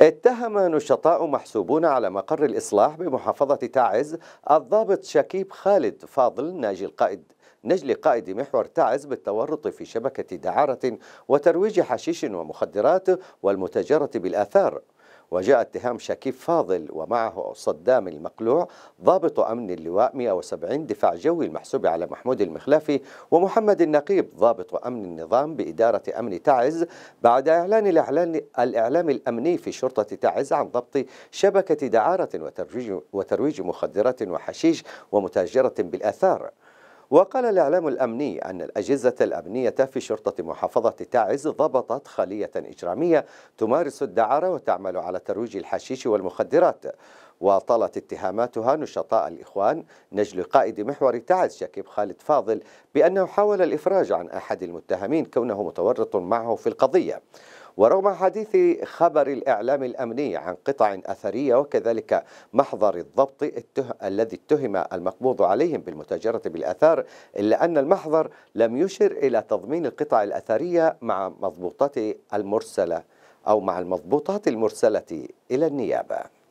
اتهم نشطاء محسوبون على مقر الإصلاح بمحافظة تعز الضابط شكيب خالد فاضل ناجي القائد نجل قائد محور تعز بالتورط في شبكة دعارة وترويج حشيش ومخدرات والمتجرة بالآثار وجاء اتهام شكيب فاضل ومعه صدام المقلوع ضابط أمن اللواء 170 دفاع جوي المحسوب على محمود المخلافي ومحمد النقيب ضابط أمن النظام بإدارة أمن تعز بعد إعلان الإعلان الإعلام الأمني في شرطة تعز عن ضبط شبكة دعارة وترويج, وترويج مخدرات وحشيش ومتاجرة بالآثار وقال الإعلام الأمني أن الأجهزة الأمنية في شرطة محافظة تعز ضبطت خلية إجرامية تمارس الدعارة وتعمل على ترويج الحشيش والمخدرات وطالت اتهاماتها نشطاء الإخوان نجل قائد محور تعز شكيب خالد فاضل بأنه حاول الإفراج عن أحد المتهمين كونه متورط معه في القضية ورغم حديث خبر الإعلام الأمني عن قطع أثرية وكذلك محضر الضبط اته... الذي اتهم المقبوض عليهم بالمتاجرة بالآثار إلا أن المحضر لم يشر إلى تضمين القطع الأثرية مع مضبوطات المرسلة أو مع المضبوطات المرسلة إلى النيابة